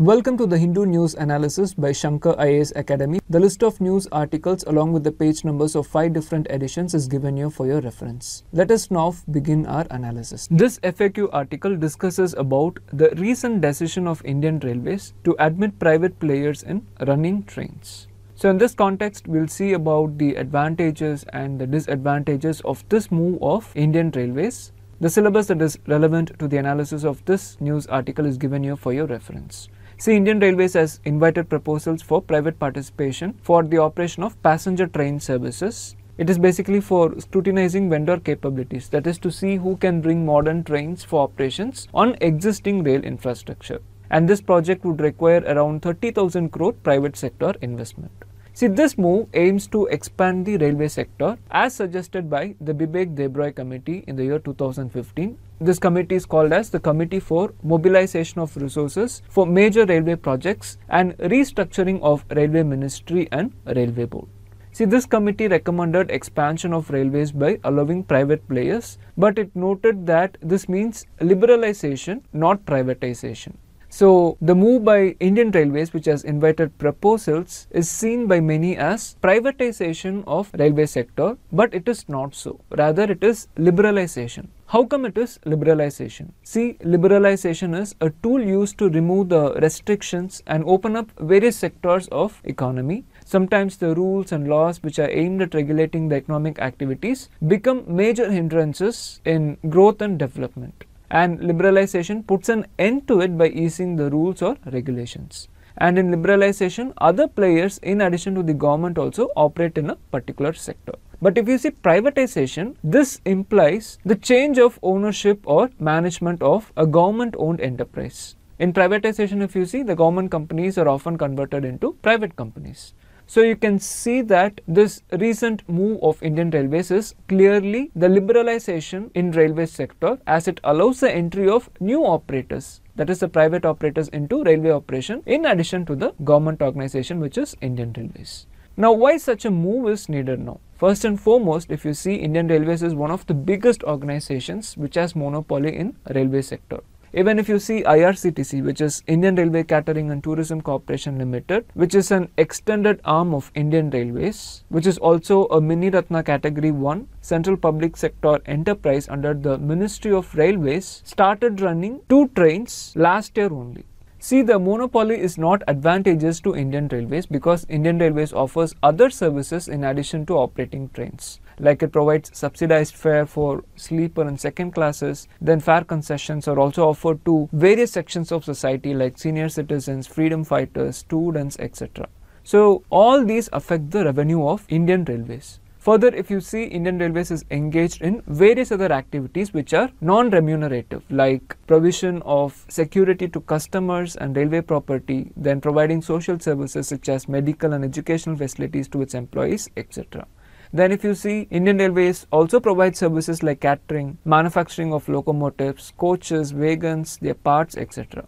Welcome to the Hindu News Analysis by Shankar IAS Academy. The list of news articles along with the page numbers of five different editions is given here for your reference. Let us now begin our analysis. This FAQ article discusses about the recent decision of Indian Railways to admit private players in running trains. So in this context, we'll see about the advantages and the disadvantages of this move of Indian Railways the syllabus that is relevant to the analysis of this news article is given here for your reference. See, Indian Railways has invited proposals for private participation for the operation of passenger train services. It is basically for scrutinizing vendor capabilities, that is to see who can bring modern trains for operations on existing rail infrastructure. And this project would require around 30,000 crore private sector investment. See, this move aims to expand the railway sector as suggested by the Bibek Debray Committee in the year 2015 this committee is called as the Committee for Mobilization of Resources for Major Railway Projects and Restructuring of Railway Ministry and Railway Board. See, this committee recommended expansion of railways by allowing private players, but it noted that this means liberalization, not privatization. So, the move by Indian Railways, which has invited proposals, is seen by many as privatization of railway sector, but it is not so. Rather, it is liberalization. How come it is liberalization? See, liberalization is a tool used to remove the restrictions and open up various sectors of economy. Sometimes the rules and laws which are aimed at regulating the economic activities become major hindrances in growth and development. And liberalization puts an end to it by easing the rules or regulations and in liberalization other players in addition to the government also operate in a particular sector. But if you see privatization, this implies the change of ownership or management of a government owned enterprise. In privatization, if you see, the government companies are often converted into private companies. So you can see that this recent move of Indian Railways is clearly the liberalization in railway sector as it allows the entry of new operators that is the private operators into railway operation in addition to the government organization which is Indian Railways. Now why such a move is needed now? First and foremost, if you see Indian Railways is one of the biggest organizations which has monopoly in railway sector. Even if you see IRCTC, which is Indian Railway Catering and Tourism Corporation Limited, which is an extended arm of Indian Railways, which is also a mini Ratna category 1 central public sector enterprise under the Ministry of Railways, started running two trains last year only. See, the monopoly is not advantageous to Indian Railways because Indian Railways offers other services in addition to operating trains. Like it provides subsidized fare for sleeper and second classes, then fare concessions are also offered to various sections of society like senior citizens, freedom fighters, students, etc. So, all these affect the revenue of Indian Railways. Further, if you see Indian Railways is engaged in various other activities which are non-remunerative like provision of security to customers and railway property, then providing social services such as medical and educational facilities to its employees, etc. Then if you see Indian Railways also provides services like catering, manufacturing of locomotives, coaches, wagons, their parts, etc.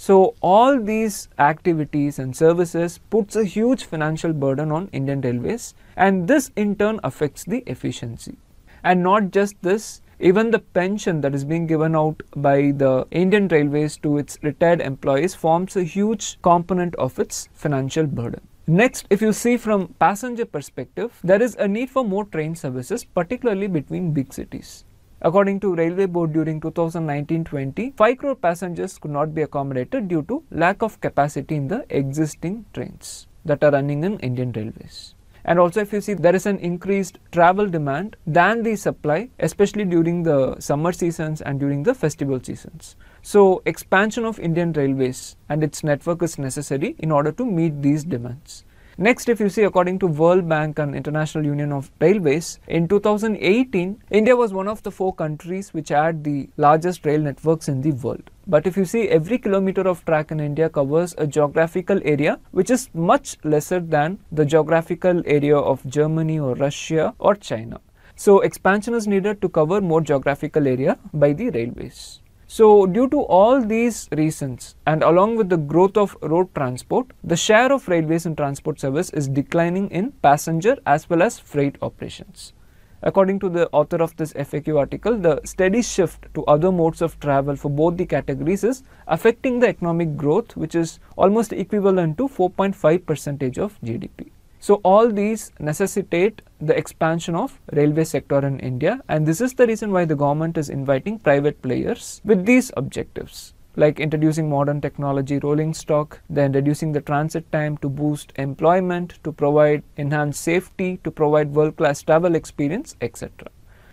So all these activities and services puts a huge financial burden on Indian Railways and this in turn affects the efficiency. And not just this, even the pension that is being given out by the Indian Railways to its retired employees forms a huge component of its financial burden. Next, if you see from passenger perspective, there is a need for more train services, particularly between big cities. According to Railway Board during 2019-20, 5 crore passengers could not be accommodated due to lack of capacity in the existing trains that are running in Indian Railways. And also if you see there is an increased travel demand than the supply especially during the summer seasons and during the festival seasons. So expansion of Indian Railways and its network is necessary in order to meet these demands. Next, if you see, according to World Bank and International Union of Railways, in 2018, India was one of the four countries which had the largest rail networks in the world. But if you see, every kilometer of track in India covers a geographical area which is much lesser than the geographical area of Germany or Russia or China. So, expansion is needed to cover more geographical area by the railways. So, due to all these reasons and along with the growth of road transport, the share of railways in transport service is declining in passenger as well as freight operations. According to the author of this FAQ article, the steady shift to other modes of travel for both the categories is affecting the economic growth which is almost equivalent to 4.5 percentage of GDP. So all these necessitate the expansion of railway sector in India and this is the reason why the government is inviting private players with these objectives like introducing modern technology rolling stock, then reducing the transit time to boost employment, to provide enhanced safety, to provide world-class travel experience, etc.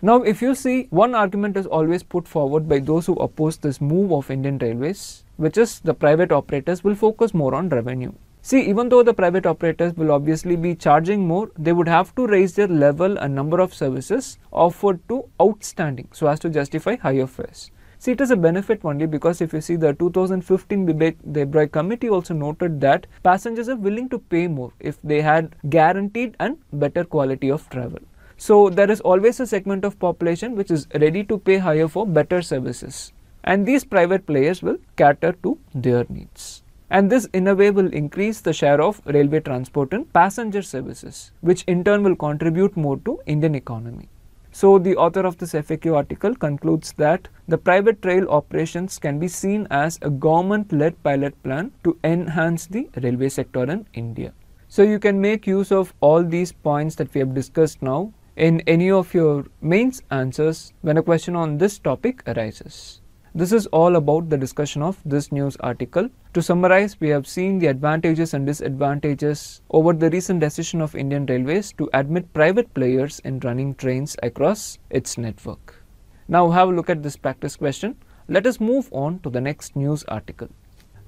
Now, if you see, one argument is always put forward by those who oppose this move of Indian Railways, which is the private operators will focus more on revenue. See, even though the private operators will obviously be charging more, they would have to raise their level and number of services offered to outstanding so as to justify higher fares. See, it is a benefit only because if you see the 2015 debate, the Debray committee also noted that passengers are willing to pay more if they had guaranteed and better quality of travel. So, there is always a segment of population which is ready to pay higher for better services and these private players will cater to their needs and this in a way will increase the share of railway transport and passenger services, which in turn will contribute more to Indian economy. So the author of this FAQ article concludes that the private rail operations can be seen as a government-led pilot plan to enhance the railway sector in India. So you can make use of all these points that we have discussed now in any of your mains answers when a question on this topic arises. This is all about the discussion of this news article. To summarize, we have seen the advantages and disadvantages over the recent decision of Indian Railways to admit private players in running trains across its network. Now have a look at this practice question. Let us move on to the next news article.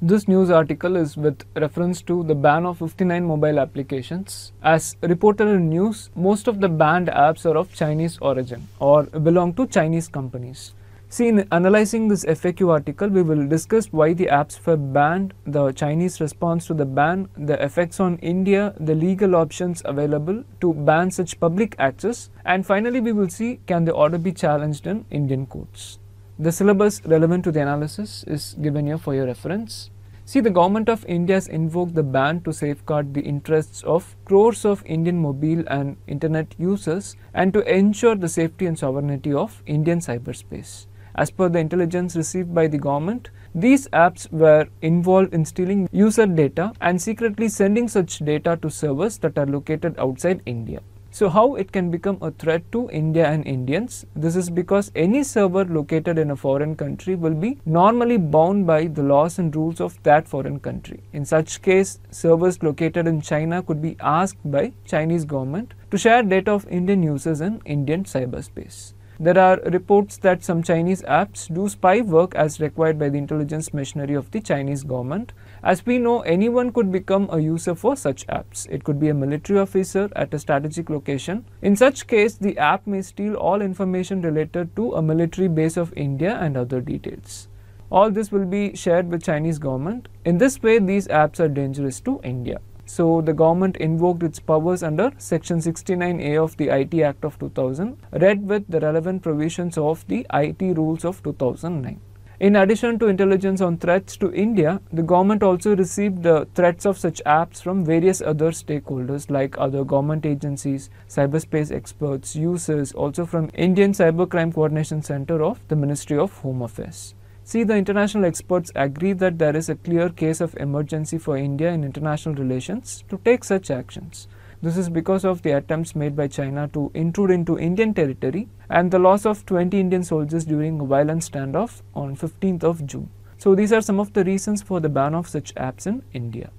This news article is with reference to the ban of 59 mobile applications. As reported in news, most of the banned apps are of Chinese origin or belong to Chinese companies. See, in analyzing this FAQ article, we will discuss why the apps were banned, the Chinese response to the ban, the effects on India, the legal options available to ban such public access, and finally we will see can the order be challenged in Indian courts. The syllabus relevant to the analysis is given here for your reference. See, the government of India has invoked the ban to safeguard the interests of crores of Indian mobile and internet users and to ensure the safety and sovereignty of Indian cyberspace. As per the intelligence received by the government, these apps were involved in stealing user data and secretly sending such data to servers that are located outside India. So how it can become a threat to India and Indians? This is because any server located in a foreign country will be normally bound by the laws and rules of that foreign country. In such case, servers located in China could be asked by Chinese government to share data of Indian users in Indian cyberspace. There are reports that some Chinese apps do spy work as required by the intelligence machinery of the Chinese government. As we know, anyone could become a user for such apps. It could be a military officer at a strategic location. In such case, the app may steal all information related to a military base of India and other details. All this will be shared with Chinese government. In this way, these apps are dangerous to India. So the government invoked its powers under Section 69A of the IT Act of 2000, read with the relevant provisions of the IT rules of 2009. In addition to intelligence on threats to India, the government also received the threats of such apps from various other stakeholders like other government agencies, cyberspace experts, users, also from Indian Cybercrime Coordination Center of the Ministry of Home Affairs. See, the international experts agree that there is a clear case of emergency for India in international relations to take such actions. This is because of the attempts made by China to intrude into Indian territory and the loss of 20 Indian soldiers during a violent standoff on 15th of June. So these are some of the reasons for the ban of such apps in India.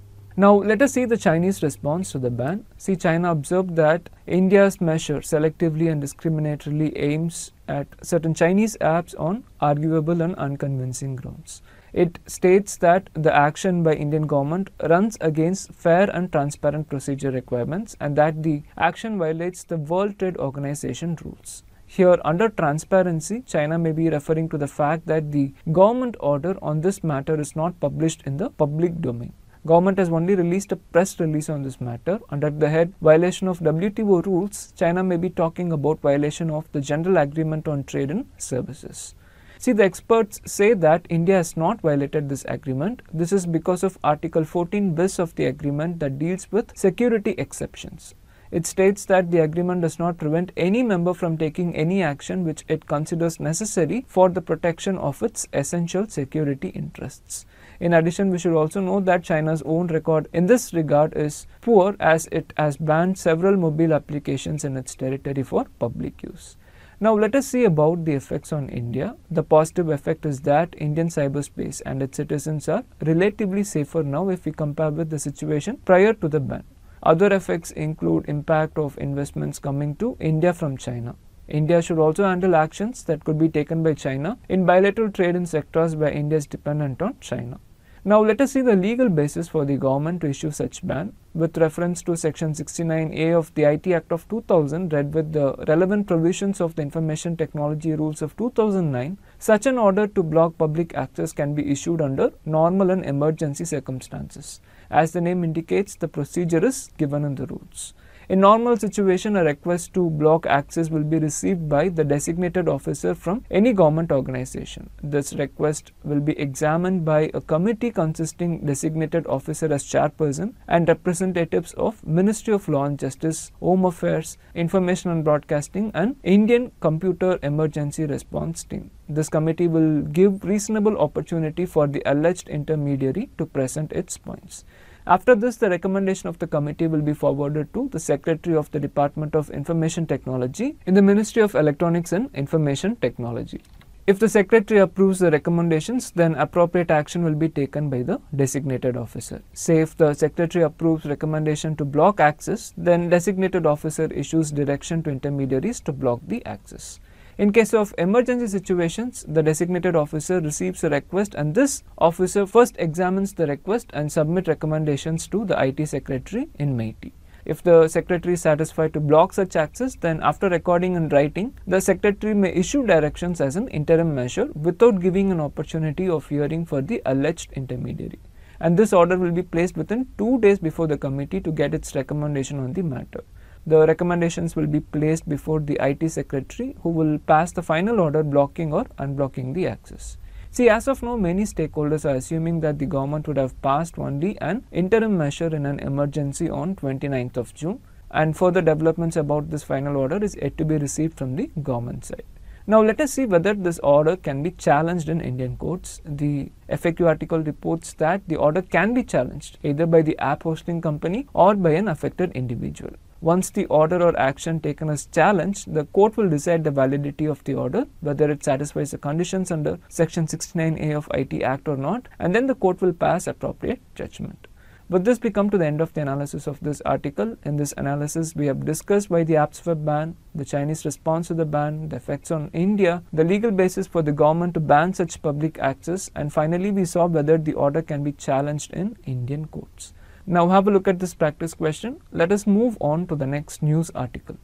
Now let us see the Chinese response to the ban. See China observed that India's measure selectively and discriminatorily aims at certain Chinese apps on arguable and unconvincing grounds. It states that the action by Indian government runs against fair and transparent procedure requirements and that the action violates the World Trade Organization rules. Here, under transparency, China may be referring to the fact that the government order on this matter is not published in the public domain. Government has only released a press release on this matter under the head violation of WTO rules. China may be talking about violation of the General Agreement on Trade in Services. See, the experts say that India has not violated this agreement. This is because of Article 14 bis of the agreement that deals with security exceptions. It states that the agreement does not prevent any member from taking any action which it considers necessary for the protection of its essential security interests. In addition, we should also know that China's own record in this regard is poor as it has banned several mobile applications in its territory for public use. Now let us see about the effects on India. The positive effect is that Indian cyberspace and its citizens are relatively safer now if we compare with the situation prior to the ban. Other effects include impact of investments coming to India from China. India should also handle actions that could be taken by China in bilateral trade in sectors where India is dependent on China. Now let us see the legal basis for the government to issue such ban with reference to section 69A of the IT Act of 2000 read with the relevant provisions of the information technology rules of 2009 such an order to block public access can be issued under normal and emergency circumstances as the name indicates the procedure is given in the rules. In normal situation, a request to block access will be received by the designated officer from any government organization. This request will be examined by a committee consisting designated officer as chairperson and representatives of Ministry of Law and Justice, Home Affairs, Information and Broadcasting and Indian Computer Emergency Response Team. This committee will give reasonable opportunity for the alleged intermediary to present its points. After this, the recommendation of the committee will be forwarded to the Secretary of the Department of Information Technology in the Ministry of Electronics and Information Technology. If the Secretary approves the recommendations, then appropriate action will be taken by the designated officer. Say if the Secretary approves recommendation to block access, then designated officer issues direction to intermediaries to block the access. In case of emergency situations, the designated officer receives a request and this officer first examines the request and submit recommendations to the IT secretary in Miti. If the secretary is satisfied to block such access, then after recording and writing, the secretary may issue directions as an interim measure without giving an opportunity of hearing for the alleged intermediary. And this order will be placed within two days before the committee to get its recommendation on the matter the recommendations will be placed before the IT secretary who will pass the final order blocking or unblocking the access. See, as of now, many stakeholders are assuming that the government would have passed only an interim measure in an emergency on 29th of June and further developments about this final order is yet to be received from the government side. Now let us see whether this order can be challenged in Indian courts. The FAQ article reports that the order can be challenged either by the app hosting company or by an affected individual. Once the order or action taken is challenged, the court will decide the validity of the order, whether it satisfies the conditions under Section 69A of IT Act or not, and then the court will pass appropriate judgment. With this, we come to the end of the analysis of this article. In this analysis, we have discussed why the apps were banned, the Chinese response to the ban, the effects on India, the legal basis for the government to ban such public access, and finally, we saw whether the order can be challenged in Indian courts. Now have a look at this practice question. Let us move on to the next news article.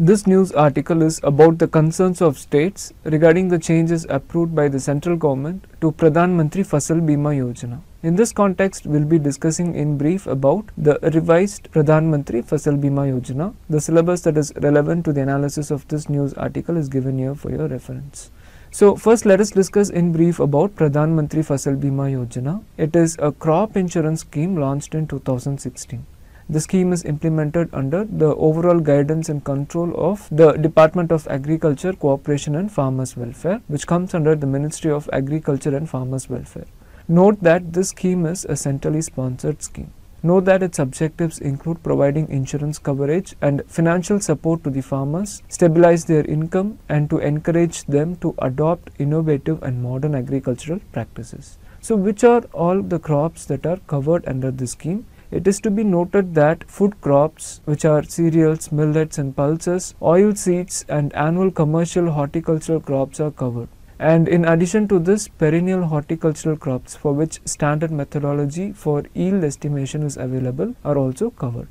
This news article is about the concerns of states regarding the changes approved by the central government to Pradhan Mantri Fasal Bima Yojana. In this context, we'll be discussing in brief about the revised Pradhan Mantri Fasal Bima Yojana. The syllabus that is relevant to the analysis of this news article is given here for your reference. So, first let us discuss in brief about Pradhan Mantri Fasal Bima Yojana. It is a crop insurance scheme launched in 2016. The scheme is implemented under the overall guidance and control of the Department of Agriculture, Cooperation and Farmers Welfare, which comes under the Ministry of Agriculture and Farmers Welfare. Note that this scheme is a centrally sponsored scheme. Know that its objectives include providing insurance coverage and financial support to the farmers, stabilize their income, and to encourage them to adopt innovative and modern agricultural practices. So, which are all the crops that are covered under this scheme? It is to be noted that food crops, which are cereals, millets, and pulses, oil seeds, and annual commercial horticultural crops, are covered. And in addition to this, perennial horticultural crops for which standard methodology for yield estimation is available are also covered.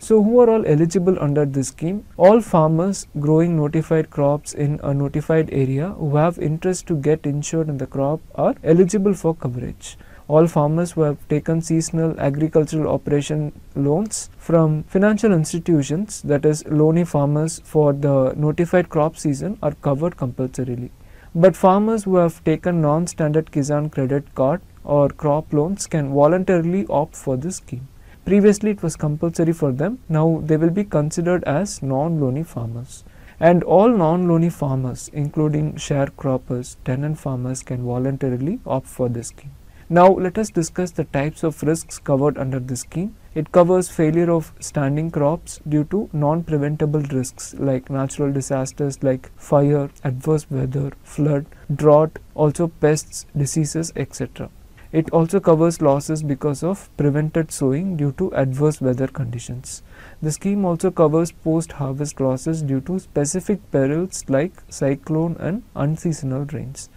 So, who are all eligible under this scheme? All farmers growing notified crops in a notified area who have interest to get insured in the crop are eligible for coverage. All farmers who have taken seasonal agricultural operation loans from financial institutions, that is, loaning farmers for the notified crop season, are covered compulsorily. But farmers who have taken non-standard Kisan credit card or crop loans can voluntarily opt for this scheme. Previously it was compulsory for them, now they will be considered as non-loany farmers. And all non-loany farmers including sharecroppers, tenant farmers can voluntarily opt for this scheme. Now let us discuss the types of risks covered under this scheme. It covers failure of standing crops due to non-preventable risks like natural disasters like fire, adverse weather, flood, drought, also pests, diseases, etc. It also covers losses because of prevented sowing due to adverse weather conditions. The scheme also covers post-harvest losses due to specific perils like cyclone and unseasonal rains.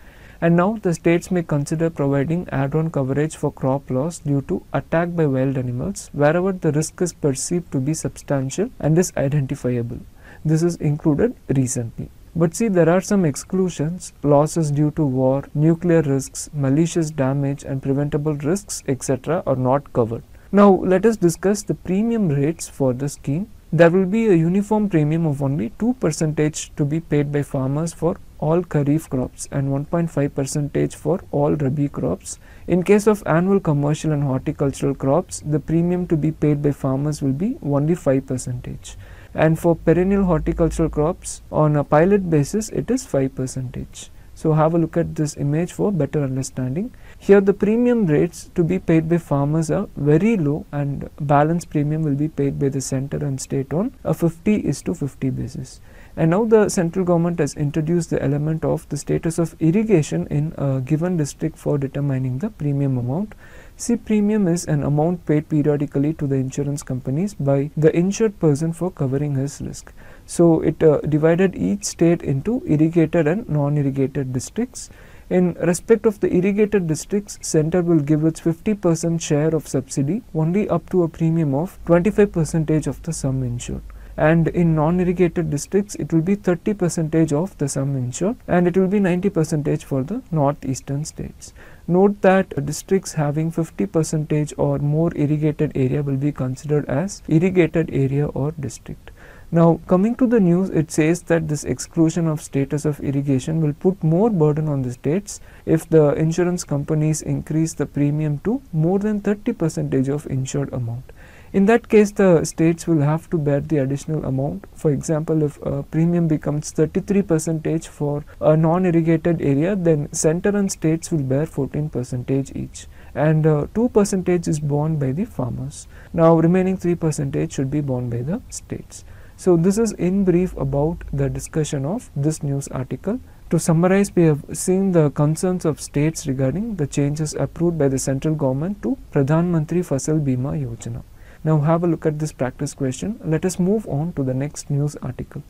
And now the states may consider providing add-on coverage for crop loss due to attack by wild animals wherever the risk is perceived to be substantial and is identifiable. This is included recently. But see, there are some exclusions losses due to war, nuclear risks, malicious damage, and preventable risks, etc., are not covered. Now, let us discuss the premium rates for the scheme. There will be a uniform premium of only 2% to be paid by farmers for all kharif crops and 1.5 percentage for all rabi crops. In case of annual commercial and horticultural crops, the premium to be paid by farmers will be only 5 percentage. And for perennial horticultural crops, on a pilot basis, it is 5 percentage. So have a look at this image for better understanding. Here the premium rates to be paid by farmers are very low and balance premium will be paid by the center and state on a 50 is to 50 basis. And now the central government has introduced the element of the status of irrigation in a given district for determining the premium amount. See premium is an amount paid periodically to the insurance companies by the insured person for covering his risk. So it uh, divided each state into irrigated and non-irrigated districts. In respect of the irrigated districts, center will give its 50% share of subsidy only up to a premium of 25% of the sum insured and in non-irrigated districts it will be 30 percentage of the sum insured and it will be 90 percentage for the northeastern states. Note that districts having 50 percentage or more irrigated area will be considered as irrigated area or district. Now coming to the news it says that this exclusion of status of irrigation will put more burden on the states if the insurance companies increase the premium to more than 30 percentage of insured amount. In that case, the states will have to bear the additional amount. For example, if a premium becomes 33 percentage for a non-irrigated area, then center and states will bear 14 percentage each and uh, 2 percentage is borne by the farmers. Now remaining 3 percentage should be borne by the states. So this is in brief about the discussion of this news article. To summarize, we have seen the concerns of states regarding the changes approved by the central government to Pradhan Mantri Fasal Bima Yojana. Now have a look at this practice question. Let us move on to the next news article.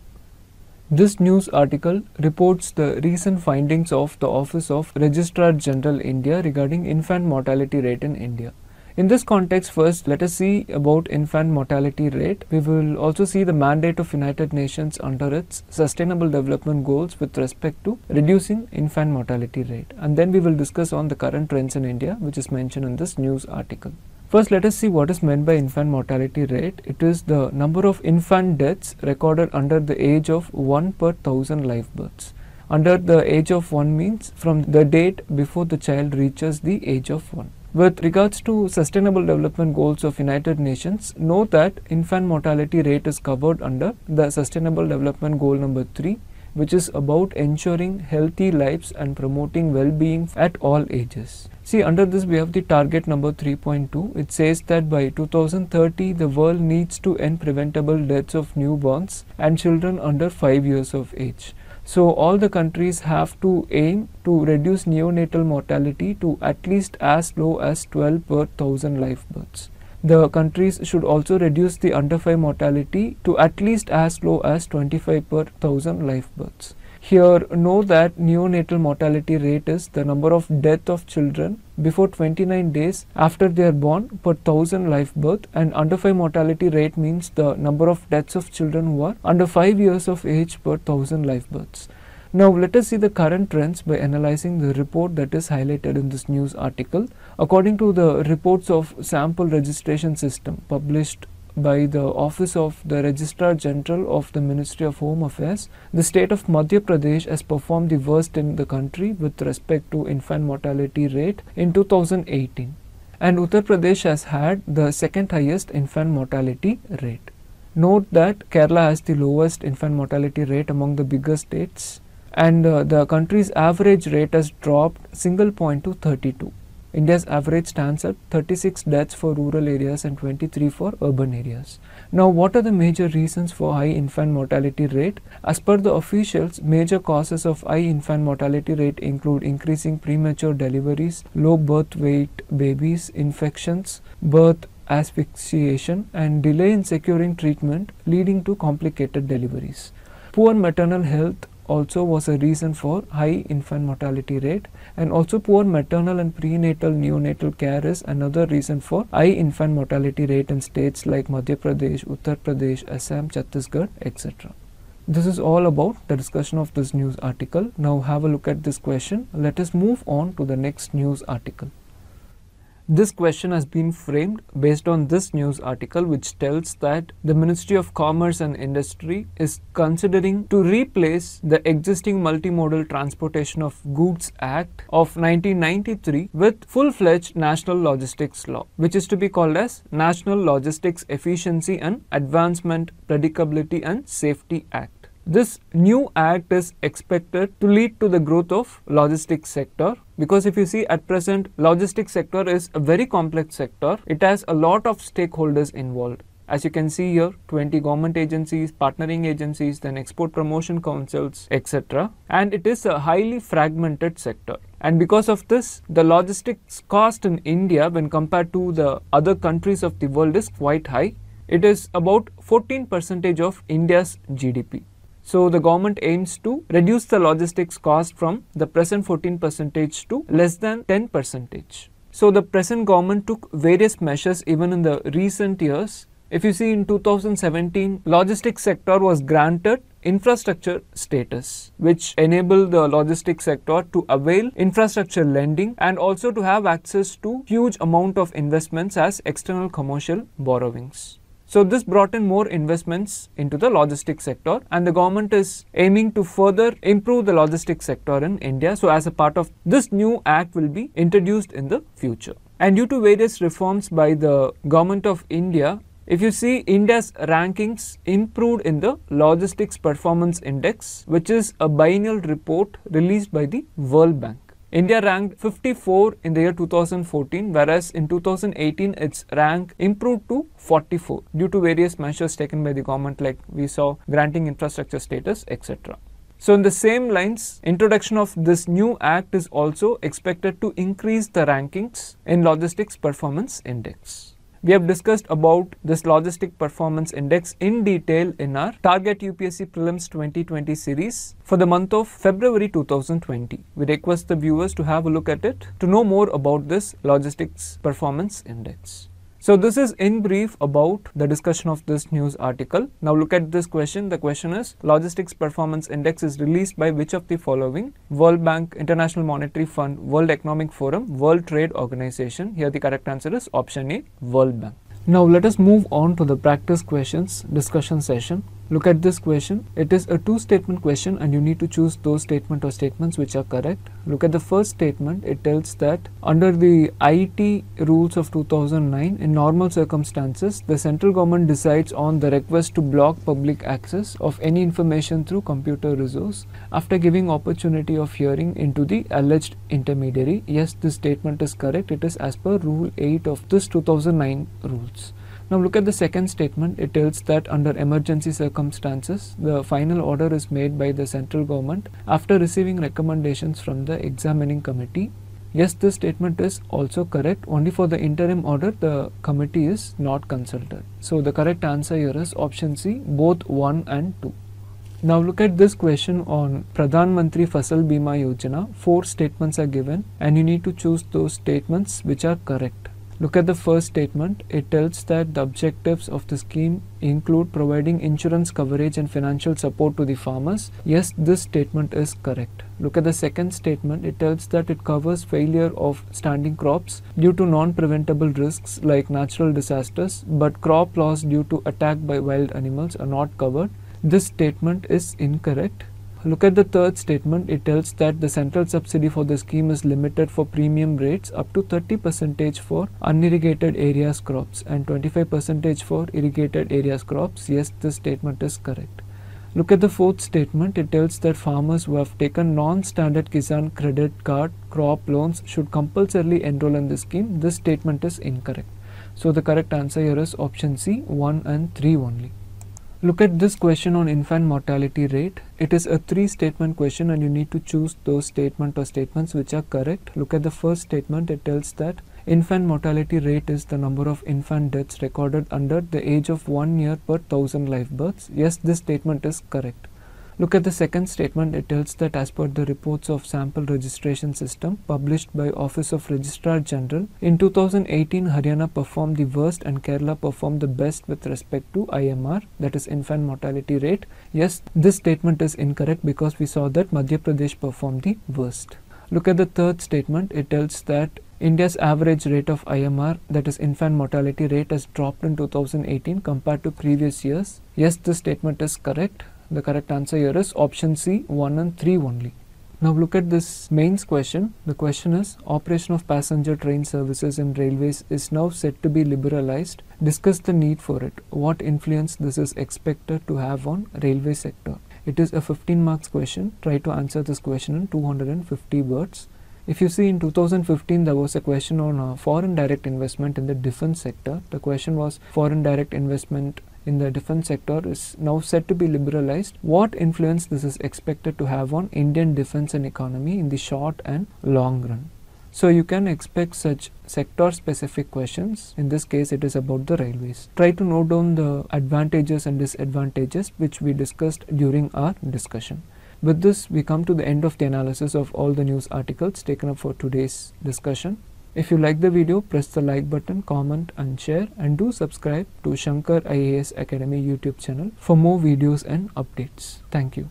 This news article reports the recent findings of the Office of Registrar General India regarding infant mortality rate in India. In this context, first let us see about infant mortality rate. We will also see the mandate of United Nations under its Sustainable Development Goals with respect to reducing infant mortality rate. And then we will discuss on the current trends in India, which is mentioned in this news article. First, let us see what is meant by infant mortality rate. It is the number of infant deaths recorded under the age of 1 per 1000 live births. Under the age of 1 means from the date before the child reaches the age of 1. With regards to sustainable development goals of United Nations, know that infant mortality rate is covered under the sustainable development goal number 3 which is about ensuring healthy lives and promoting well-being at all ages. See under this we have the target number 3.2. It says that by 2030 the world needs to end preventable deaths of newborns and children under 5 years of age. So all the countries have to aim to reduce neonatal mortality to at least as low as 12 per 1000 live births. The countries should also reduce the under 5 mortality to at least as low as 25 per 1000 live births. Here, know that neonatal mortality rate is the number of death of children before 29 days after they are born per 1000 live birth and under 5 mortality rate means the number of deaths of children who are under 5 years of age per 1000 live births. Now let us see the current trends by analyzing the report that is highlighted in this news article. According to the reports of sample registration system published by the Office of the Registrar General of the Ministry of Home Affairs, the state of Madhya Pradesh has performed the worst in the country with respect to infant mortality rate in 2018 and Uttar Pradesh has had the second highest infant mortality rate. Note that Kerala has the lowest infant mortality rate among the bigger states and uh, the country's average rate has dropped single point to 32. India's average stands at 36 deaths for rural areas and 23 for urban areas. Now, what are the major reasons for high infant mortality rate? As per the officials, major causes of high infant mortality rate include increasing premature deliveries, low birth weight babies, infections, birth asphyxiation, and delay in securing treatment leading to complicated deliveries. Poor maternal health also was a reason for high infant mortality rate and also poor maternal and prenatal neonatal care is another reason for high infant mortality rate in states like Madhya Pradesh, Uttar Pradesh, Assam, Chhattisgarh, etc. This is all about the discussion of this news article. Now have a look at this question. Let us move on to the next news article. This question has been framed based on this news article which tells that the Ministry of Commerce and Industry is considering to replace the existing Multimodal Transportation of Goods Act of 1993 with full-fledged National Logistics Law which is to be called as National Logistics Efficiency and Advancement Predictability and Safety Act. This new act is expected to lead to the growth of logistics sector because if you see at present logistics sector is a very complex sector. It has a lot of stakeholders involved. As you can see here, 20 government agencies, partnering agencies, then export promotion councils, etc. And it is a highly fragmented sector. And because of this, the logistics cost in India when compared to the other countries of the world is quite high. It is about 14 percentage of India's GDP. So the government aims to reduce the logistics cost from the present 14 percentage to less than 10 percentage. So the present government took various measures even in the recent years. If you see in 2017, logistics sector was granted infrastructure status which enabled the logistics sector to avail infrastructure lending and also to have access to huge amount of investments as external commercial borrowings. So this brought in more investments into the logistics sector and the government is aiming to further improve the logistics sector in India. So as a part of this new act will be introduced in the future. And due to various reforms by the government of India, if you see India's rankings improved in the Logistics Performance Index, which is a biennial report released by the World Bank. India ranked 54 in the year 2014, whereas in 2018 its rank improved to 44 due to various measures taken by the government, like we saw granting infrastructure status, etc. So, in the same lines, introduction of this new act is also expected to increase the rankings in logistics performance index. We have discussed about this logistic performance index in detail in our Target UPSC Prelims 2020 series for the month of February 2020. We request the viewers to have a look at it to know more about this logistics performance index. So this is in brief about the discussion of this news article. Now look at this question. The question is Logistics Performance Index is released by which of the following? World Bank, International Monetary Fund, World Economic Forum, World Trade Organization. Here the correct answer is option A, World Bank. Now let us move on to the practice questions discussion session. Look at this question. It is a two statement question and you need to choose those statement or statements which are correct. Look at the first statement. It tells that under the IT rules of 2009, in normal circumstances, the central government decides on the request to block public access of any information through computer resource after giving opportunity of hearing into the alleged intermediary. Yes, this statement is correct. It is as per rule 8 of this 2009 rules. Now look at the second statement, it tells that under emergency circumstances, the final order is made by the central government after receiving recommendations from the examining committee. Yes, this statement is also correct, only for the interim order the committee is not consulted. So the correct answer here is option C, both 1 and 2. Now look at this question on Pradhan Mantri Fasal Bima Yojana. Four statements are given and you need to choose those statements which are correct. Look at the first statement. It tells that the objectives of the scheme include providing insurance coverage and financial support to the farmers. Yes, this statement is correct. Look at the second statement. It tells that it covers failure of standing crops due to non-preventable risks like natural disasters, but crop loss due to attack by wild animals are not covered. This statement is incorrect Look at the third statement. It tells that the central subsidy for the scheme is limited for premium rates up to 30% for unirrigated areas crops and 25% for irrigated areas crops. Yes, this statement is correct. Look at the fourth statement. It tells that farmers who have taken non-standard Kisan credit card crop loans should compulsorily enroll in the scheme. This statement is incorrect. So the correct answer here is option C, 1 and 3 only. Look at this question on infant mortality rate. It is a three statement question and you need to choose those statement or statements which are correct. Look at the first statement. It tells that infant mortality rate is the number of infant deaths recorded under the age of one year per thousand live births. Yes, this statement is correct. Look at the second statement. It tells that as per the reports of sample registration system published by Office of Registrar General, in 2018 Haryana performed the worst and Kerala performed the best with respect to IMR that is infant mortality rate. Yes, this statement is incorrect because we saw that Madhya Pradesh performed the worst. Look at the third statement. It tells that India's average rate of IMR, that is infant mortality rate, has dropped in 2018 compared to previous years. Yes, this statement is correct. The correct answer here is option C 1 and 3 only. Now look at this mains question. The question is operation of passenger train services in railways is now said to be liberalized. Discuss the need for it. What influence this is expected to have on railway sector? It is a 15 marks question. Try to answer this question in 250 words. If you see in 2015 there was a question on uh, foreign direct investment in the defense sector. The question was foreign direct investment in the defense sector is now said to be liberalized. What influence this is expected to have on Indian defense and economy in the short and long run? So you can expect such sector specific questions. In this case, it is about the railways. Try to note down the advantages and disadvantages which we discussed during our discussion. With this, we come to the end of the analysis of all the news articles taken up for today's discussion. If you like the video, press the like button, comment and share and do subscribe to Shankar IAS Academy YouTube channel for more videos and updates. Thank you.